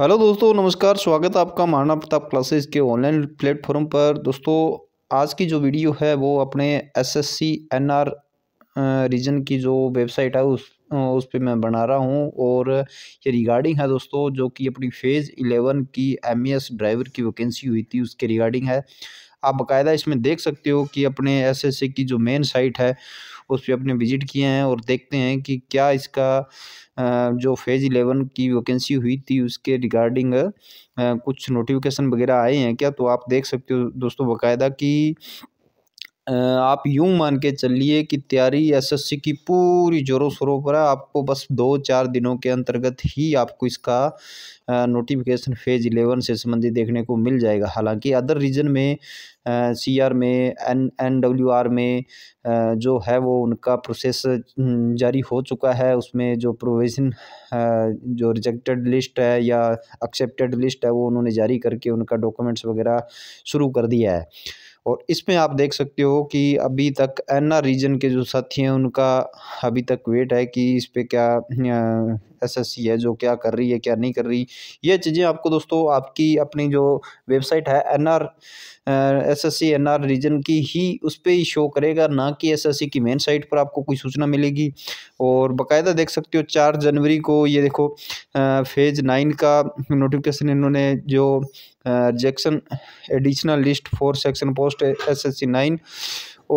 hello दोस्तों नमस्कार स्वागत है आपका महाराणा प्रताप क्लासेस के ऑनलाइन प्लेटफॉर्म पर दोस्तों आज की जो वीडियो है वो अपने एसएससी एनआर रीजन की जो वेबसाइट है उस उस पर मैं बना रहा हूँ और ये रिगार्डिंग है दोस्तों जो कि अपनी फेज़ इलेवन की एम ड्राइवर e की वैकेंसी हुई थी उसके रिगार्डिंग है आप बाकायदा इसमें देख सकते हो कि अपने एस की जो मेन साइट है उस पर अपने विजिट किए हैं और देखते हैं कि क्या इसका जो फेज़ इलेवन की वैकेंसी हुई थी उसके रिगार्डिंग कुछ नोटिफिकेशन वगैरह आए हैं क्या तो आप देख सकते हो दोस्तों बाकायदा कि आप यूँ मान के चलिए कि तैयारी एसएससी की पूरी ज़ोरों शोरों पर है आपको बस दो चार दिनों के अंतर्गत ही आपको इसका नोटिफिकेशन फेज इलेवन से संबंधित देखने को मिल जाएगा हालांकि अदर रीजन में सी आर में एन एन डब्ल्यू आर में जो है वो उनका प्रोसेस जारी हो चुका है उसमें जो प्रोविज़न जो रिजेक्टेड लिस्ट है या एक्सेप्टेड लिस्ट है वो उन्होंने जारी करके उनका डॉक्यूमेंट्स वगैरह शुरू कर दिया है और इसमें आप देख सकते हो कि अभी तक एन रीजन के जो साथी हैं उनका अभी तक वेट है कि इस पर क्या एसएससी है जो क्या कर रही है क्या नहीं कर रही ये चीज़ें आपको दोस्तों आपकी अपनी जो वेबसाइट है एनआर एसएससी एनआर रीजन की ही उस पर ही शो करेगा ना कि एसएससी की मेन साइट पर आपको कोई सूचना मिलेगी और बाकायदा देख सकते हो चार जनवरी को ये देखो फेज नाइन का नोटिफिकेशन इन्होंने जो rejection additional list four section post S S C nine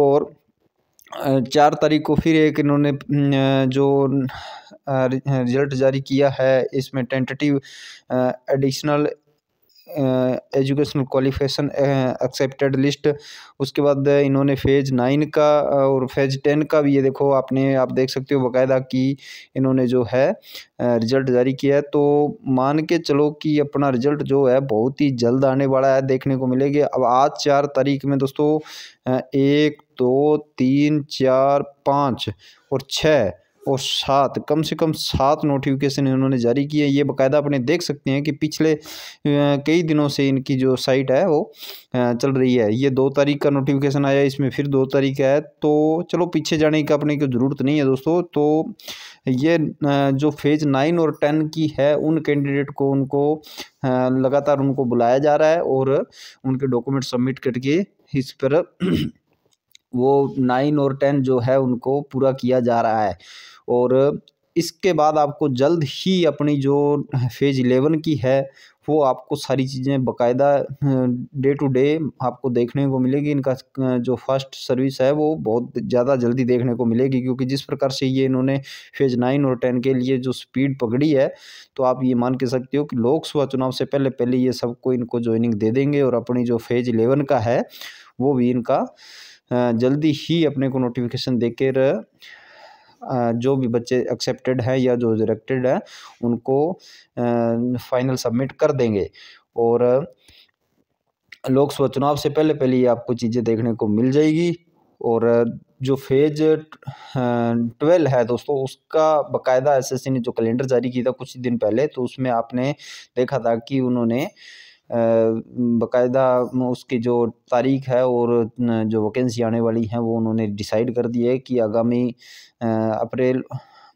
और चार तारीख को फिर एक इन्होंने जो रिजल्ट जारी किया है इसमें tentative additional educational qualification accepted list उसके बाद इन्होंने फेज़ नाइन का और फेज़ टेन का भी ये देखो आपने आप देख सकते हो बकायदा कि इन्होंने जो है रिज़ल्ट जारी किया है तो मान के चलो कि अपना रिज़ल्ट जो है बहुत ही जल्द आने वाला है देखने को मिलेगी अब आज चार तारीख में दोस्तों एक दो तीन चार पाँच और छः और सात कम से कम सात नोटिफिकेशन इन्होंने जारी किए ये बकायदा अपने देख सकते हैं कि पिछले कई दिनों से इनकी जो साइट है वो चल रही है ये दो तारीख का नोटिफिकेशन आया इसमें फिर दो तारीख है तो चलो पीछे जाने की अपने की ज़रूरत नहीं है दोस्तों तो ये जो फेज़ नाइन और टेन की है उन कैंडिडेट को उनको लगातार उनको बुलाया जा रहा है और उनके डॉक्यूमेंट सबमिट करके इस पर वो नाइन और टेन जो है उनको पूरा किया जा रहा है और इसके बाद आपको जल्द ही अपनी जो फेज इलेवन की है वो आपको सारी चीज़ें बकायदा डे टू डे आपको देखने को मिलेगी इनका जो फर्स्ट सर्विस है वो बहुत ज़्यादा जल्दी देखने को मिलेगी क्योंकि जिस प्रकार से ये इन्होंने फेज नाइन और टेन के लिए जो स्पीड पकड़ी है तो आप ये मान के सकते हो कि लोकसभा चुनाव से पहले पहले ये सबको इनको ज्वाइनिंग दे देंगे और अपनी जो फेज इलेवन का है वो भी इनका हाँ, जल्दी ही अपने को नोटिफिकेशन देकर जो भी बच्चे एक्सेप्टेड है या जो रिजेक्टेड है उनको फाइनल सबमिट कर देंगे और लोकसभा चुनाव से पहले पहले ही आपको चीज़ें देखने को मिल जाएगी और जो फेज ट्वेल्व है दोस्तों उसका बकायदा एसएससी ने जो कैलेंडर जारी किया था कुछ दिन पहले तो उसमें आपने देखा था कि उन्होंने बकायदा उसकी जो तारीख़ है और जो वैकेंसी आने वाली हैं वो उन्होंने डिसाइड कर दी है कि आगामी अप्रैल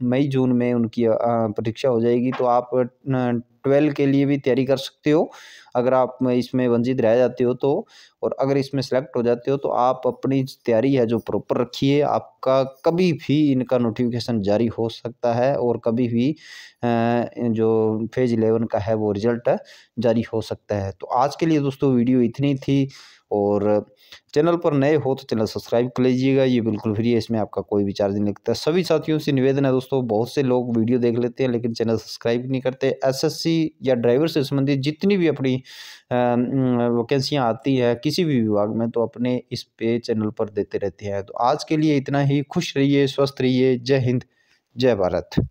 मई जून में उनकी परीक्षा हो जाएगी तो आप ट्वेल्व के लिए भी तैयारी कर सकते हो अगर आप इसमें वंचित रह जाते हो तो और अगर इसमें सेलेक्ट हो जाते हो तो आप अपनी तैयारी है जो प्रॉपर रखिए आपका कभी भी इनका नोटिफिकेशन जारी हो सकता है और कभी भी जो फेज इलेवन का है वो रिज़ल्ट जारी हो सकता है तो आज के लिए दोस्तों वीडियो इतनी थी और चैनल पर नए हो तो चैनल सब्सक्राइब कर लीजिएगा ये बिल्कुल फ्री है इसमें आपका कोई भी चार्ज नहीं लगता सभी साथियों से निवेदन है दोस्तों बहुत से लोग वीडियो देख लेते हैं लेकिन चैनल सब्सक्राइब नहीं करते एसएससी या ड्राइवर से संबंधित जितनी भी अपनी वैकेंसियाँ आती है किसी भी विभाग में तो अपने इस पे चैनल पर देते रहते हैं तो आज के लिए इतना ही खुश रहिए स्वस्थ रहिए जय हिंद जय भारत